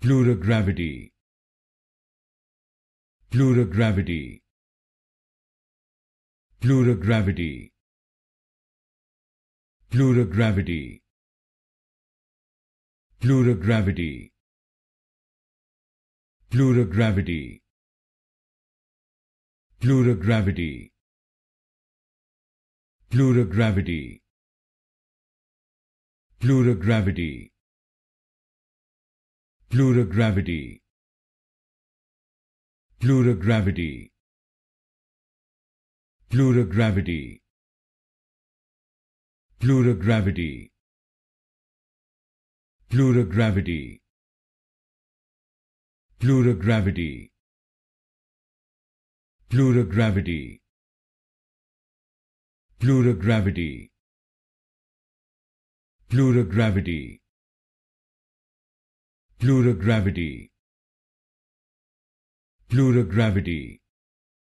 Plurogravity Plurogravity Plurogravity Plurogravity Plurogravity Plurogravity Plurogravity Plurogravity Plurogravity Plurogravity Plurogravity Plurogravity Plurogravity Plurogravity Plurogravity Plurogravity Plurogravity Plurogravity Plurogravity. gravity.